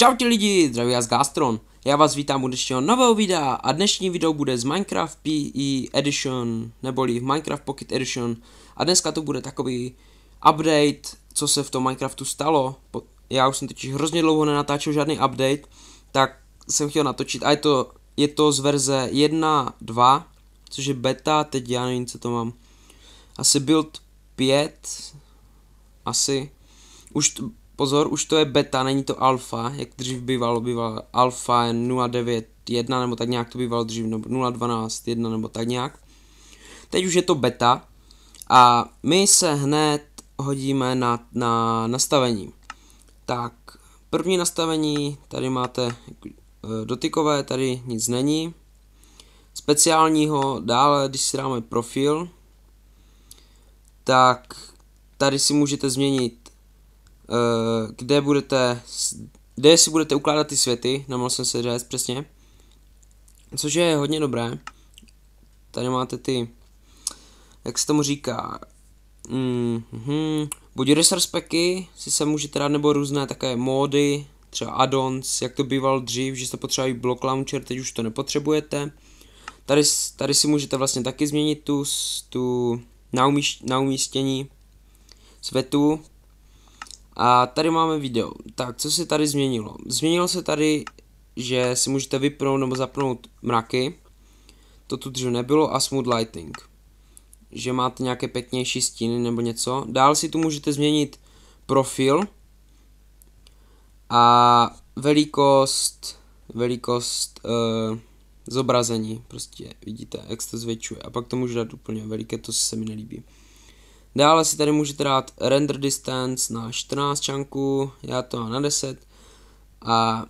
Čau ti lidi, zdraví vás Gastron. Já vás vítám u dnešního nového videa a dnešní video bude z Minecraft PE Edition, neboli Minecraft Pocket Edition. A dneska to bude takový update, co se v tom Minecraftu stalo. Já už jsem teď hrozně dlouho nenatáčel žádný update, tak jsem chtěl natočit a je to, je to z verze 1.2, což je beta, teď já nevím, co to mám. Asi build 5, asi. Už Pozor, už to je beta, není to alfa, jak dřív bývalo, bývalo alfa 0.9.1 nebo tak nějak to bývalo dřív, nebo 0.12.1 nebo tak nějak. Teď už je to beta a my se hned hodíme na, na nastavení. Tak, první nastavení, tady máte eh, dotykové, tady nic není. Speciálního, dále, když si dáme profil, tak tady si můžete změnit Eh, kde budete, kde si budete ukládat ty světy, nemohl jsem se říct přesně, což je hodně dobré. Tady máte ty, jak se tomu říká, mm-hmm, buď resource packy, si se můžete dát, nebo různé také módy, třeba addons, jak to býval dřív, že jste potřebovali block launcher, teď už to nepotřebujete. Tady, tady si můžete vlastně taky změnit tu, tu na, umíš, na umístění světu, a tady máme video. Tak, co se tady změnilo? Změnilo se tady, že si můžete vypnout nebo zapnout mraky. To tu dřív nebylo a smooth lighting. Že máte nějaké pěknější stíny nebo něco. Dál si tu můžete změnit profil. A velikost, velikost uh, zobrazení. Prostě vidíte, jak se to zvětšuje. A pak to můžu dát úplně veliké, to se mi nelíbí. Dále si tady můžete dát render distance na 14 čanků, já to na 10. A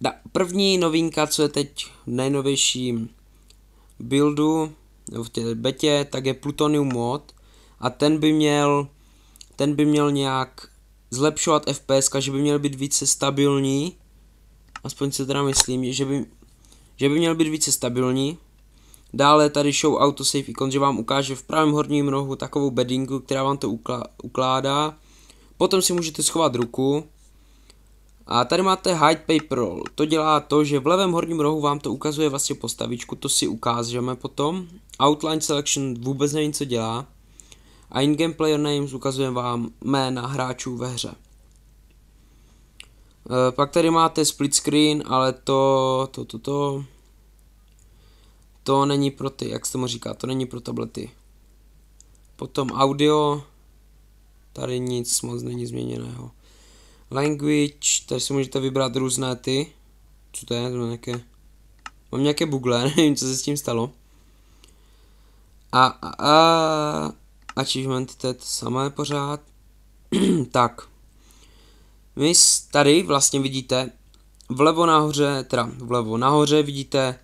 da, první novinka, co je teď v nejnovějším buildu, nebo v té betě, tak je Plutonium mod a ten by měl ten by měl nějak zlepšovat FPS, že by měl být více stabilní, aspoň si teda myslím, že by, že by měl být více stabilní, Dále tady show autosave ikon, že vám ukáže v pravém horním rohu takovou beddingu, která vám to ukládá. Potom si můžete schovat ruku. A tady máte hide paper roll. To dělá to, že v levém horním rohu vám to ukazuje vlastně postavičku, to si ukážeme potom. Outline selection vůbec nevím, co dělá. A in-game player names ukazuje vám jména hráčů ve hře. E, pak tady máte split screen, ale to, to, to, to, to není pro ty, jak se mu říká, to není pro tablety. Potom audio, tady nic moc není změněného. Language, tady si můžete vybrat různé ty. Co to je? To nějaké... Mám nějaké bugle, nevím, co se s tím stalo. A, a, a achievement, to je to samé pořád. tak. Vy tady vlastně vidíte vlevo nahoře, teda vlevo nahoře vidíte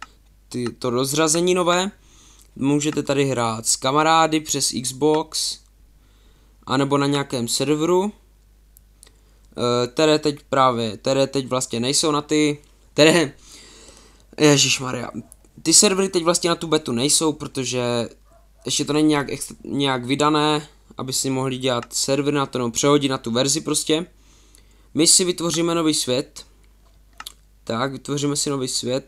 ty, to rozřazení nové. Můžete tady hrát s kamarády přes Xbox, anebo na nějakém serveru, eh, které teď právě, které teď vlastně nejsou na ty, které, Maria, ty servery teď vlastně na tu betu nejsou, protože ještě to není nějak, nějak vydané, aby si mohli dělat server na to, nebo přehodit na tu verzi prostě. My si vytvoříme nový svět, tak vytvoříme si nový svět,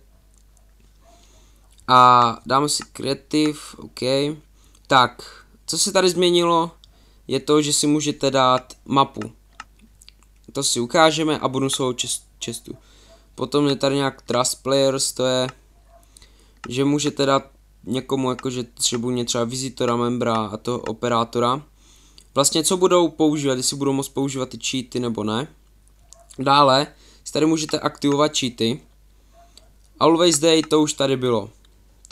a dáme si Creative, OK. Tak, co se tady změnilo, je to, že si můžete dát mapu. To si ukážeme a bonusovou čest, čestu. Potom je tady nějak Trust Players, to je, že můžete dát někomu, jakože třeba třeba vizitora, membra a toho operátora. Vlastně co budou používat, jestli budou moct používat ty cheaty nebo ne. Dále, tady můžete aktivovat cheaty. Always Day to už tady bylo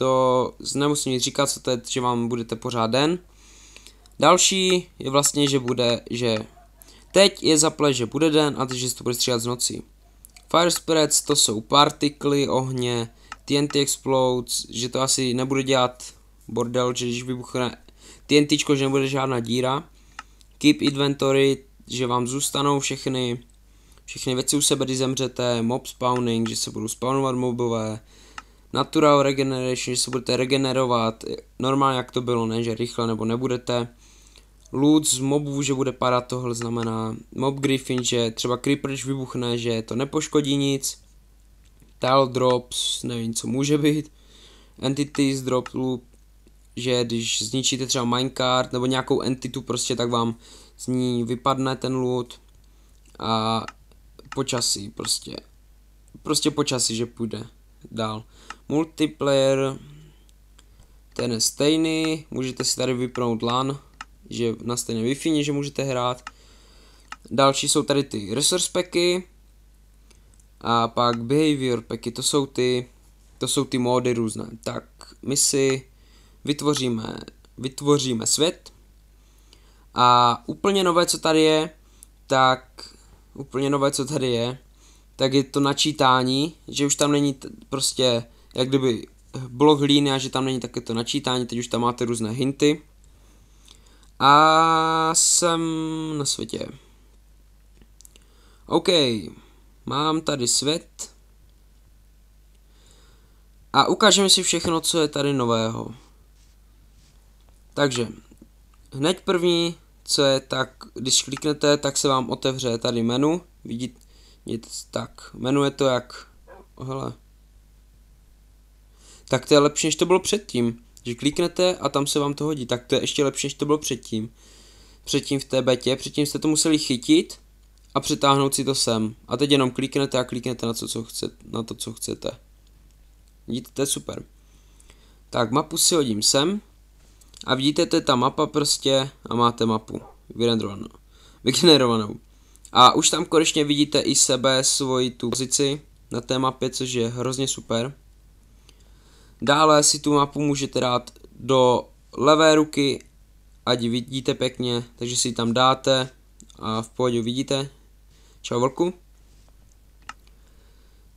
to nemusím nic říkat, co to je, že vám budete pořád den. Další je vlastně, že bude, že teď je zaple, že bude den a že se to bude stříhat z noci. Fire spreads to jsou partikly, ohně, TNT explodes, že to asi nebude dělat bordel, že když vybuchne TNT, že nebude žádná díra. Keep inventory, že vám zůstanou všechny všechny věci u sebe, když zemřete, mob spawning, že se budou spawnovat mobové, natural regeneration, že se budete regenerovat eh, normálně jak to bylo, ne, že rychle nebo nebudete. Loot z mobů, že bude padat tohle znamená mob griffin, že třeba creeper, když vybuchne, že to nepoškodí nic. Tile drops, nevím co může být. Entities drop loop, že když zničíte třeba minecart nebo nějakou entitu prostě, tak vám z ní vypadne ten loot a počasí prostě. Prostě počasí, že půjde dál. Multiplayer, ten je stejný, můžete si tady vypnout LAN, že na stejné Wi-Fi, že můžete hrát. Další jsou tady ty resource packy a pak behavior packy, to jsou ty, to jsou ty módy různé. Tak my si vytvoříme, vytvoříme svět a úplně nové, co tady je, tak úplně nové, co tady je, tak je to načítání, že už tam není prostě jak kdyby blok hlíny a že tam není také to načítání, teď už tam máte různé hinty. A jsem na světě. OK, mám tady svět. A ukážeme si všechno, co je tady nového. Takže, hned první, co je tak, když kliknete, tak se vám otevře tady menu. Vidíte, tak, menu je to jak, oh, hele, tak to je lepší, než to bylo předtím. Že kliknete a tam se vám to hodí, tak to je ještě lepší, než to bylo předtím. Předtím v té betě, předtím jste to museli chytit a přetáhnout si to sem. A teď jenom kliknete a kliknete na, co, co chcete, na to, co chcete. Vidíte, to je super. Tak mapu si hodím sem a vidíte, to je ta mapa prostě a máte mapu vygenerovanou. vygenerovanou. A už tam konečně vidíte i sebe, svoji tu pozici na té mapě, což je hrozně super. Dále si tu mapu můžete dát do levé ruky, ať vidíte pěkně, takže si ji tam dáte a v pohodě vidíte. Čau vlku.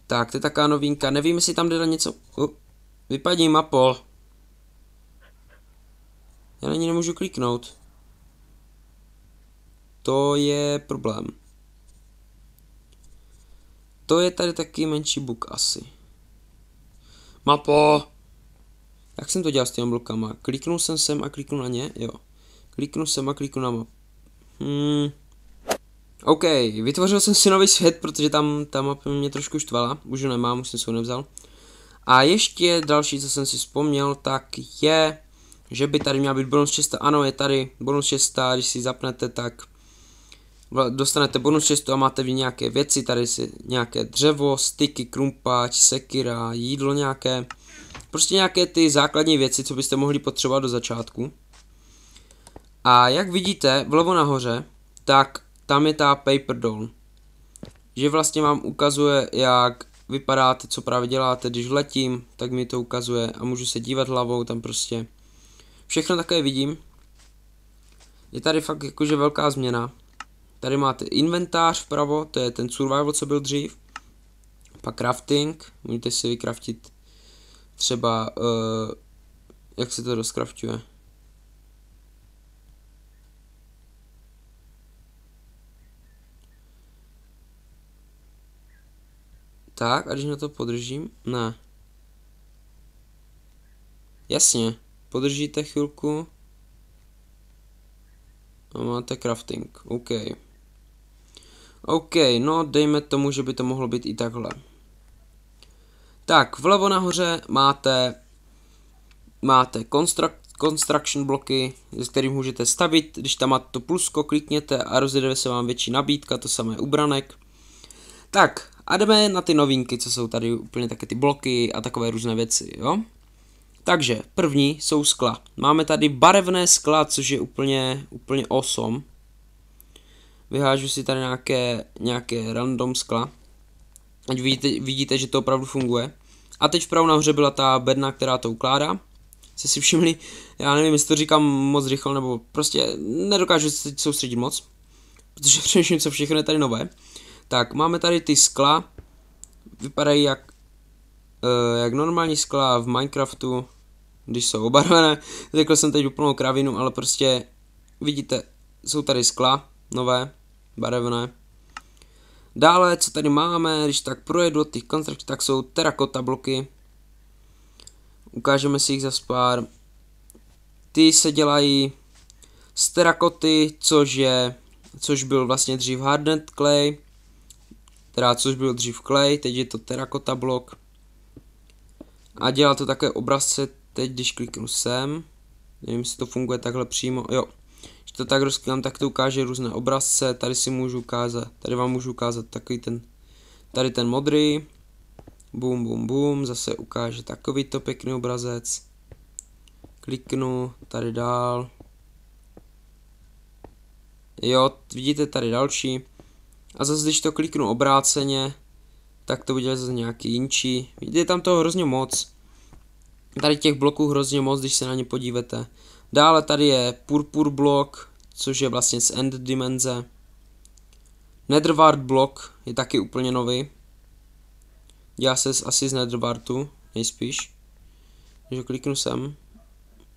Tak, to je taká novinka, nevím, jestli tam jde něco... Uh, vypadí mapol. Já na ní nemůžu kliknout. To je problém. To je tady taky menší bug asi. Mapo! Jak jsem to dělal s těmi blokama? Kliknu jsem sem a kliknu na ně, jo. Kliknu sem a kliknu na map. Hmm. OK, vytvořil jsem si nový svět, protože tam ta mapa mě trošku štvala. Už ho nemám, už jsem si ho nevzal. A ještě další, co jsem si vzpomněl, tak je, že by tady měla být bonus 6. Ano, je tady bonus 6, když si zapnete, tak dostanete bonus 6 a máte vy nějaké věci, tady si nějaké dřevo, styky, krumpáč, sekira, jídlo nějaké. Prostě nějaké ty základní věci, co byste mohli potřebovat do začátku. A jak vidíte, vlevo nahoře, tak tam je ta paper doll. Že vlastně vám ukazuje, jak vypadáte, co právě děláte, když letím, tak mi to ukazuje a můžu se dívat hlavou tam prostě. Všechno také vidím. Je tady fakt jakože velká změna. Tady máte inventář vpravo, to je ten survival, co byl dřív. Pak crafting, můžete si vykraftit třeba, uh, jak se to rozkrafťuje. Tak, a když na to podržím, ne. Jasně, podržíte chvilku. A no, máte crafting, OK. OK, no dejme tomu, že by to mohlo být i takhle. Tak, vlevo nahoře máte, máte construct, construction bloky, s kterým můžete stavit. Když tam máte to plusko, klikněte a rozjede se vám větší nabídka, to samé u branek. Tak, a jdeme na ty novinky, co jsou tady úplně také ty bloky a takové různé věci, jo? Takže, první jsou skla. Máme tady barevné skla, což je úplně, úplně awesome. Vyhážu si tady nějaké, nějaké random skla. Ať vidíte, vidíte, že to opravdu funguje. A teď vpravo nahoře byla ta bedna, která to ukládá. Jste si všimli, já nevím, jestli to říkám moc rychle, nebo prostě nedokážu se teď soustředit moc. Protože především, co všechno je tady nové. Tak, máme tady ty skla. Vypadají jak, e, jak normální skla v Minecraftu, když jsou obarvené. Řekl jsem teď úplnou kravinu, ale prostě vidíte, jsou tady skla nové, barevné. Dále, co tady máme, když tak projedu těch kontrakt, tak jsou terakota bloky. Ukážeme si jich za pár. Ty se dělají z terakoty, což je, což byl vlastně dřív hardened clay, teda což byl dřív clay, teď je to terakota blok. A dělá to také obrazce, teď když kliknu sem, nevím, jestli to funguje takhle přímo, jo, to tak rozklikám, tak to ukáže různé obrazce, tady si můžu ukázat, tady vám můžu ukázat takový ten, tady ten modrý, bum bum bum, zase ukáže takovýto pěkný obrazec, kliknu, tady dál, jo, vidíte tady další, a zase když to kliknu obráceně, tak to bude zase nějaký jinčí, vidíte tam toho hrozně moc, tady těch bloků hrozně moc, když se na ně podívete, Dále tady je Purpur blok, což je vlastně z End dimenze. Netherward blok je taky úplně nový. Dělá se asi z Netherwardu, nejspíš. Takže kliknu sem.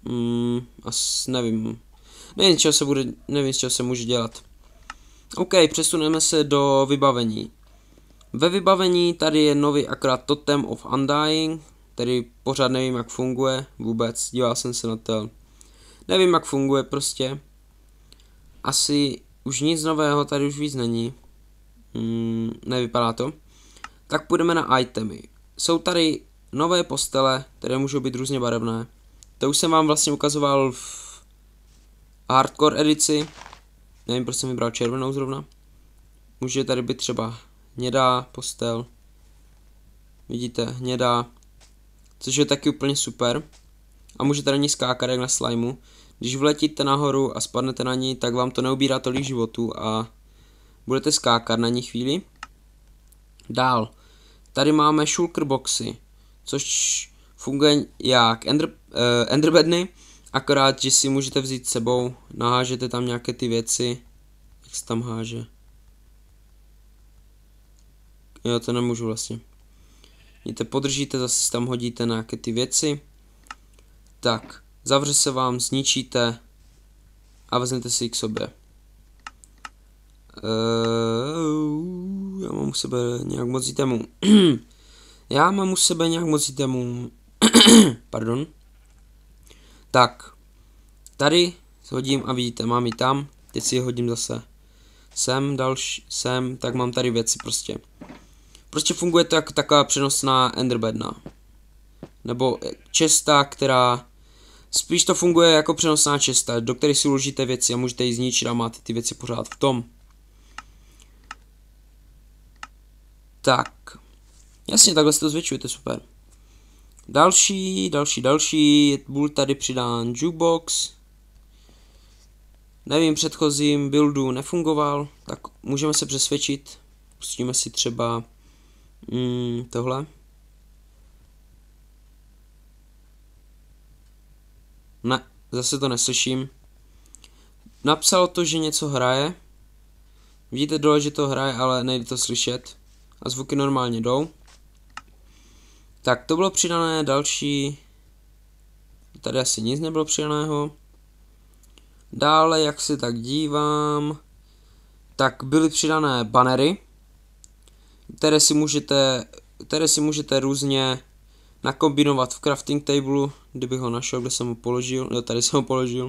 Mm, asi nevím. Nevím, z čeho se bude, nevím, z čeho se může dělat. OK, přesuneme se do vybavení. Ve vybavení tady je nový akorát Totem of Undying, který pořád nevím, jak funguje vůbec. Díval jsem se na ten Nevím, jak funguje prostě. Asi už nic nového tady už víc není. Hmm, nevypadá to. Tak půjdeme na itemy. Jsou tady nové postele, které můžou být různě barevné. To už jsem vám vlastně ukazoval v hardcore edici. Nevím, proč jsem vybral červenou zrovna. Může tady být třeba hnědá postel. Vidíte, hnědá. Což je taky úplně super. A může tady ní skákat jak na slajmu. Když vletíte nahoru a spadnete na ní, tak vám to neubírá tolik životu a budete skákat na ní chvíli. Dál. Tady máme shulker boxy, což funguje jak ender, uh, eh, enderbedny, akorát, že si můžete vzít sebou, nahážete tam nějaké ty věci, jak se tam háže. Jo, to nemůžu vlastně. Mějte podržíte, zase tam hodíte nějaké ty věci. Tak. Zavře se vám, zničíte a vezmete si ji k sobě. Uh, já mám u sebe nějak moc itemů. já mám u sebe nějak moc itemů. Pardon. Tak. Tady hodím a vidíte, mám ji tam. Teď si ji hodím zase sem, další, sem, tak mám tady věci prostě. Prostě funguje to jako taková přenosná enderbedna. Nebo česta, která Spíš to funguje jako přenosná česta, do které si uložíte věci a můžete ji zničit a máte ty věci pořád v tom. Tak. Jasně, takhle se to zvětšuje, to je super. Další, další, další. Byl tady přidán jukebox. Nevím, předchozím buildu nefungoval, tak můžeme se přesvědčit. Pustíme si třeba mm, tohle. Ne, zase to neslyším. Napsal to, že něco hraje. Vidíte dole, že to hraje, ale nejde to slyšet. A zvuky normálně jdou. Tak to bylo přidané další... Tady asi nic nebylo přidaného. Dále, jak se tak dívám, tak byly přidané banery, které si můžete, které si můžete různě nakombinovat v crafting tableu, kdybych ho našel, kde jsem ho položil, jo, tady jsem ho položil.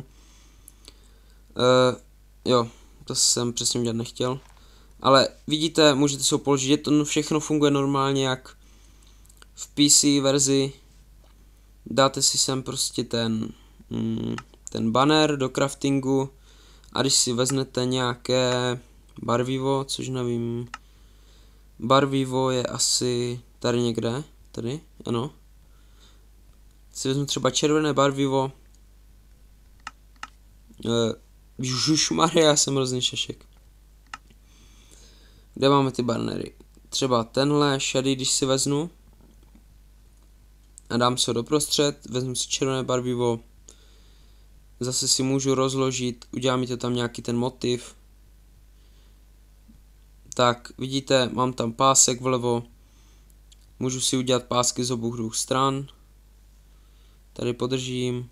Uh, jo, to jsem přesně udělat nechtěl. Ale vidíte, můžete si ho položit, je to no, všechno funguje normálně jak v PC verzi. Dáte si sem prostě ten, mm, ten banner do craftingu a když si veznete nějaké barvivo, což nevím, barvivo je asi tady někde, tady, ano, si vezmu třeba červené barvivo. Eh, Žušmarja, já jsem hrozný šešek. Kde máme ty barnery? Třeba tenhle šedý, když si vezmu. A dám se ho doprostřed, vezmu si červené barvivo. Zase si můžu rozložit, udělá mi to tam nějaký ten motiv. Tak, vidíte, mám tam pásek vlevo. Můžu si udělat pásky z obou dvou stran. Tady podržím.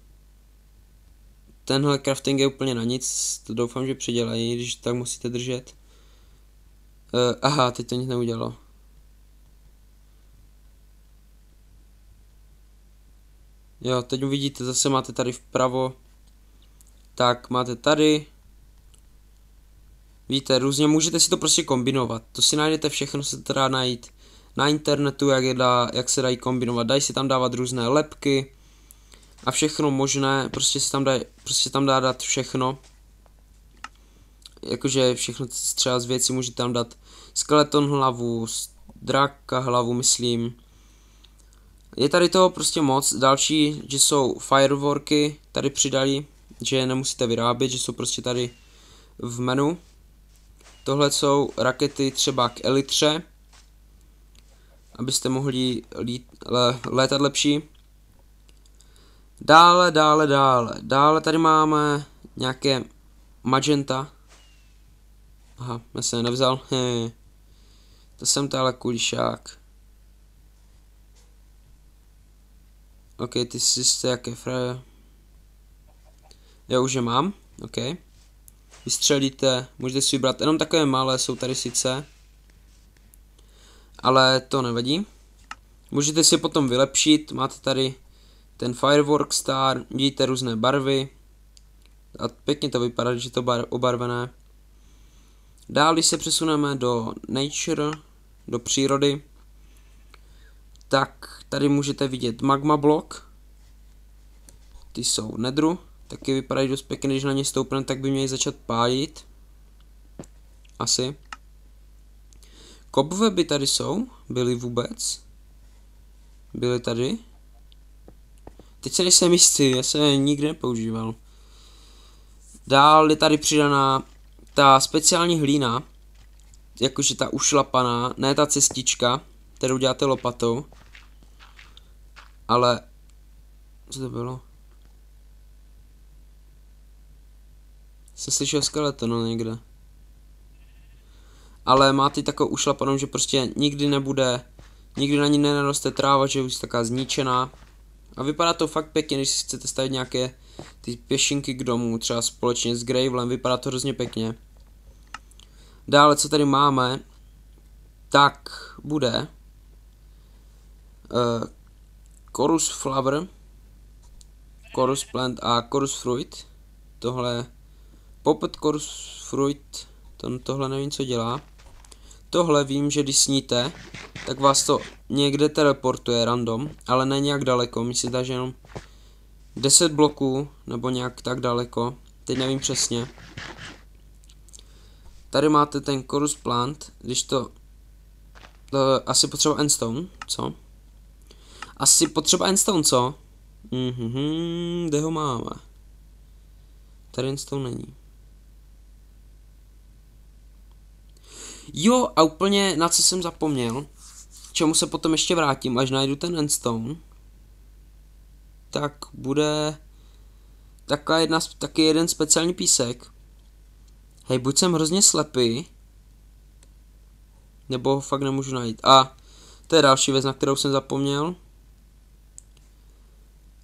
Tenhle crafting je úplně na nic, to doufám, že předělají, když tak musíte držet. Uh, aha, teď to nic neudělalo. Jo, teď uvidíte, zase máte tady vpravo. Tak, máte tady. Víte, různě můžete si to prostě kombinovat. To si najdete všechno, se teda najít na internetu, jak, je dá, jak se dají kombinovat. Dají si tam dávat různé lepky, a všechno možné, prostě se tam dá, prostě tam dá dát všechno. Jakože všechno třeba z věcí může tam dát skeleton hlavu, draka hlavu, myslím. Je tady toho prostě moc. Další, že jsou fireworky, tady přidali, že nemusíte vyrábět, že jsou prostě tady v menu. Tohle jsou rakety třeba k elitře, abyste mohli lít, le, létat lepší. Dále, dále, dále. Dále tady máme nějaké magenta. Aha, já jsem nevzal. He. To jsem tohle kulišák. OK, ty jsi jste jaké fraje. Já už je mám, OK. Vystřelíte, můžete si vybrat, jenom takové malé jsou tady sice. Ale to nevadí. Můžete si potom vylepšit, máte tady ten Firework Star, vidíte různé barvy a pěkně to vypadá, že je to bar, obarvené. Dál, když se přesuneme do Nature, do přírody, tak tady můžete vidět magma blok. Ty jsou nedru, taky vypadají dost pěkně, když na ně stoupneme, tak by měli začat pálit. Asi. Kobweby tady jsou, byly vůbec. Byly tady. Teď se nejsem jistý, já se nikdy nepoužíval. Dál je tady přidaná ta speciální hlína, jakože ta ušlapaná, ne ta cestička, kterou děláte lopatou, ale, co to bylo? Jsem slyšel skeleton no, někde. Ale má ty takovou ušlapanou, že prostě nikdy nebude, nikdy na ní nenaroste tráva, že už je taká zničená, a vypadá to fakt pěkně, když si chcete stavit nějaké ty pěšinky k domu, třeba společně s Gravelem, vypadá to hrozně pěkně. Dále, co tady máme, tak bude uh, Chorus Flower, Chorus Plant a Chorus Fruit. Tohle popet Chorus Fruit, to, tohle nevím, co dělá tohle vím, že když sníte, tak vás to někde teleportuje random, ale ne nějak daleko, myslím, že jenom 10 bloků, nebo nějak tak daleko, teď nevím přesně. Tady máte ten chorus plant, když to, to asi potřeba endstone, co? Asi potřeba endstone, co? Mhm, mhm kde ho máme? Tady endstone není. Jo, a úplně na co jsem zapomněl, čemu se potom ještě vrátím, až najdu ten endstone, tak bude taková jedna, taky jeden speciální písek. Hej, buď jsem hrozně slepý, nebo ho fakt nemůžu najít. A to je další věc, na kterou jsem zapomněl.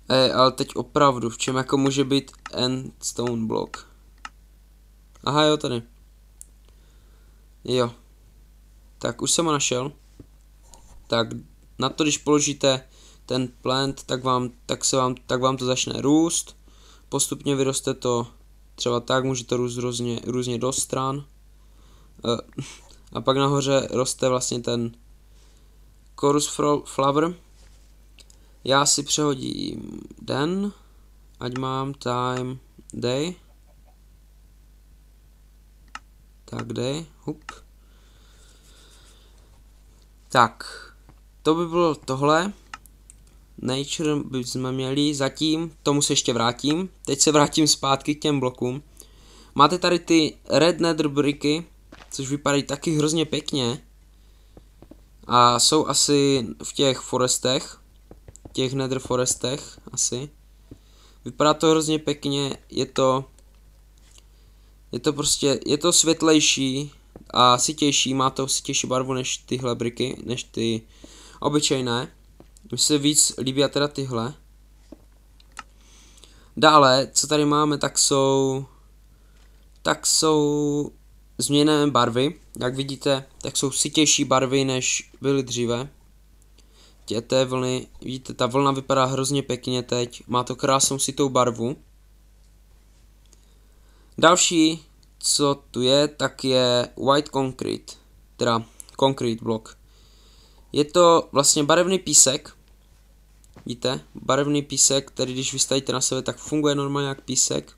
E, ale teď opravdu, v čem jako může být endstone block? Aha, jo, tady. Jo. Tak už jsem ho našel. Tak na to, když položíte ten plant, tak vám, tak se vám, tak vám to začne růst. Postupně vyroste to třeba tak, může to růst různě, různě do stran. E, a pak nahoře roste vlastně ten chorus flower. Já si přehodím den, ať mám time, day. Tak kde Hup. Tak. To by bylo tohle. Nature bychom měli zatím, tomu se ještě vrátím. Teď se vrátím zpátky k těm blokům. Máte tady ty red nether bricky, což vypadají taky hrozně pěkně. A jsou asi v těch forestech, těch nether forestech asi. Vypadá to hrozně pěkně, je to je to prostě, je to světlejší a sitější, má to sitější barvu než tyhle briky, než ty obyčejné. Mně se víc líbí a teda tyhle. Dále, co tady máme, tak jsou, tak jsou změněné barvy. Jak vidíte, tak jsou sitější barvy, než byly dříve. Tě, té vlny, vidíte, ta vlna vypadá hrozně pěkně teď, má to krásnou sitou barvu. Další, co tu je, tak je White Concrete, teda Concrete Block. Je to vlastně barevný písek, vidíte, barevný písek, který když vystavíte na sebe, tak funguje normálně jak písek,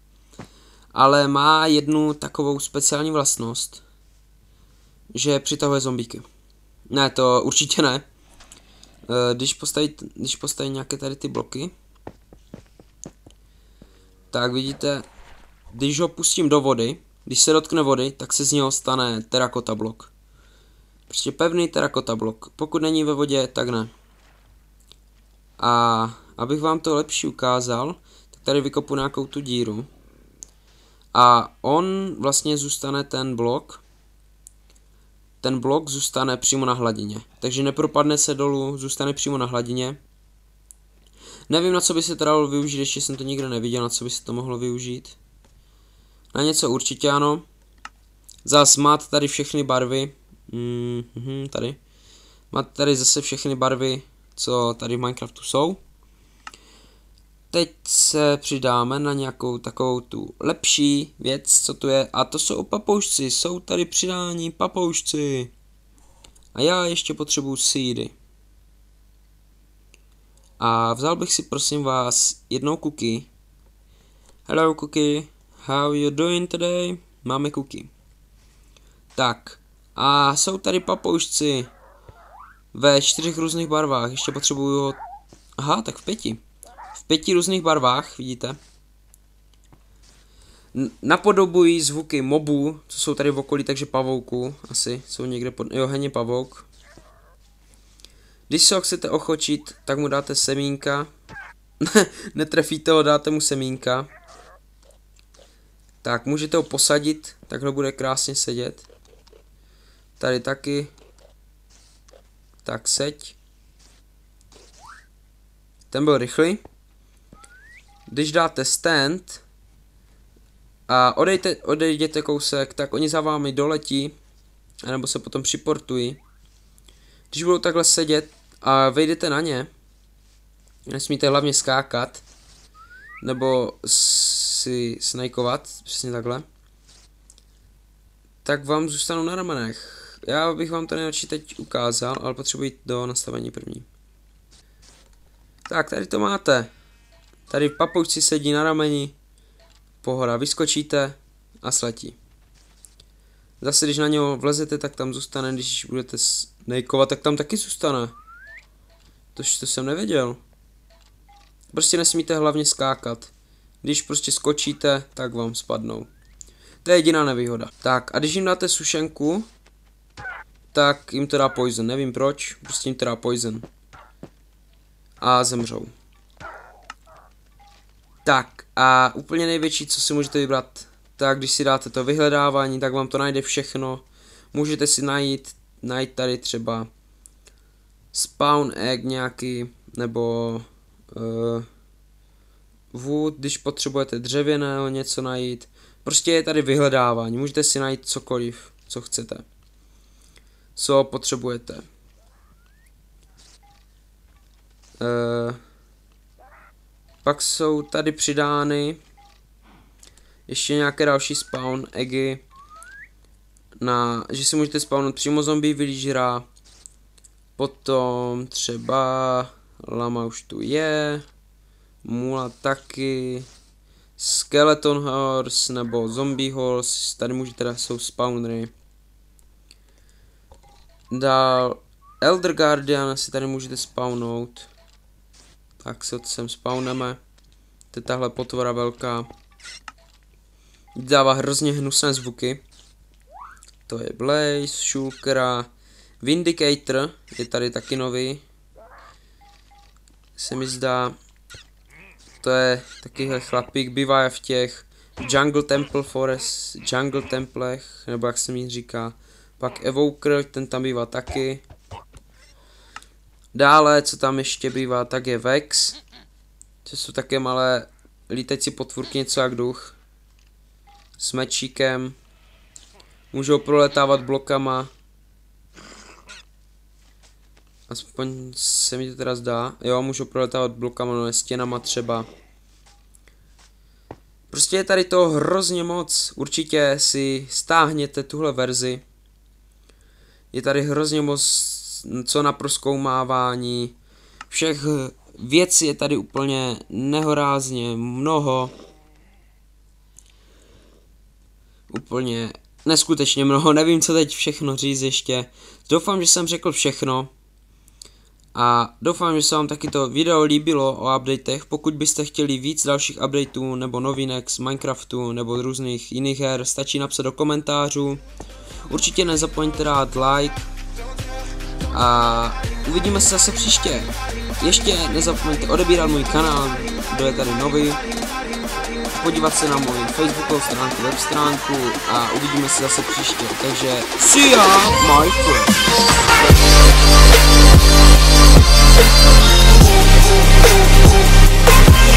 ale má jednu takovou speciální vlastnost, že přitahuje zombíky. Ne, to určitě ne. E, když postaví, když postaví nějaké tady ty bloky, tak vidíte, když ho pustím do vody, když se dotkne vody, tak se z něho stane terakota blok. Prostě pevný terakota blok. Pokud není ve vodě, tak ne. A abych vám to lepší ukázal, tak tady vykopu nějakou tu díru. A on vlastně zůstane ten blok, ten blok zůstane přímo na hladině. Takže nepropadne se dolů, zůstane přímo na hladině. Nevím, na co by se to dalo využít, ještě jsem to nikde neviděl, na co by se to mohlo využít. Na něco určitě ano. Zas mat tady všechny barvy. Mm, -hmm, tady. Mat tady zase všechny barvy, co tady v Minecraftu jsou. Teď se přidáme na nějakou takovou tu lepší věc, co tu je. A to jsou papoušci. Jsou tady přidání papoušci. A já ještě potřebuju sídy. A vzal bych si prosím vás jednou kuky. Hello cookie. How you doing today? Máme kuky. Tak. A jsou tady papoušci. Ve čtyřech různých barvách. Ještě potřebuju ho... Aha, tak v pěti. V pěti různých barvách, vidíte. napodobují zvuky mobů, co jsou tady v okolí, takže pavouku. Asi jsou někde pod... Jo, heně pavouk. Když se ho chcete ochočit, tak mu dáte semínka. Netrefíte ho, dáte mu semínka. Tak můžete ho posadit, takhle bude krásně sedět. Tady taky. Tak seď. Ten byl rychlý. Když dáte stand a odejte, odejděte kousek, tak oni za vámi doletí, nebo se potom připortují. Když budou takhle sedět a vejdete na ně, nesmíte hlavně skákat, nebo si snajkovat, přesně takhle, tak vám zůstanou na ramenech. Já bych vám to nejlepší teď ukázal, ale potřebuji do nastavení první. Tak, tady to máte. Tady v papoučci sedí na rameni, pohora, vyskočíte a sletí. Zase když na něho vlezete, tak tam zůstane, když budete snajkovat, tak tam taky zůstane. Tož to jsem nevěděl. Prostě nesmíte hlavně skákat. Když prostě skočíte, tak vám spadnou. To je jediná nevýhoda. Tak a když jim dáte sušenku, tak jim to dá poison. Nevím proč, prostě jim to dá poison. A zemřou. Tak a úplně největší, co si můžete vybrat, tak když si dáte to vyhledávání, tak vám to najde všechno. Můžete si najít, najít tady třeba spawn egg nějaký, nebo wood, eh, když potřebujete dřevěného něco najít. Prostě je tady vyhledávání, můžete si najít cokoliv, co chcete. Co potřebujete. Uh, pak jsou tady přidány ještě nějaké další spawn eggy, na, že si můžete spawnout přímo zombie villagera, potom třeba Lama už tu je. Mula taky. Skeleton Horse nebo Zombie Horse. Tady může teda jsou spawnery. Dál Elder Guardian si tady můžete spawnout. Tak se sem spawneme. To je tahle potvora velká. Dává hrozně hnusné zvuky. To je Blaze, Shulkera, Vindicator je tady taky nový se mi zdá, to je takovýhle chlapík, bývá v těch Jungle Temple Forest, Jungle Templech, nebo jak se mi říká. Pak Evoker, ten tam bývá taky. Dále, co tam ještě bývá, tak je Vex. To jsou také malé lítající potvůrky, něco jak duch. S mečíkem. Můžou proletávat blokama. Aspoň se mi to teda zdá. Jo, můžu proletávat blokama, no, stěnama třeba. Prostě je tady to hrozně moc. Určitě si stáhněte tuhle verzi. Je tady hrozně moc co na proskoumávání. Všech věcí je tady úplně nehorázně mnoho. Úplně neskutečně mnoho. Nevím, co teď všechno říct ještě. Doufám, že jsem řekl všechno. A doufám, že se vám taky to video líbilo o updatech. Pokud byste chtěli víc dalších updateů nebo novinek z Minecraftu nebo z různých jiných her, stačí napsat do komentářů. Určitě nezapomeňte dát like a uvidíme se zase příště. Ještě nezapomeňte odebírat můj kanál, kdo je tady nový, podívat se na můj facebookovou stránku, web stránku a uvidíme se zase příště. Takže see ya, my friends!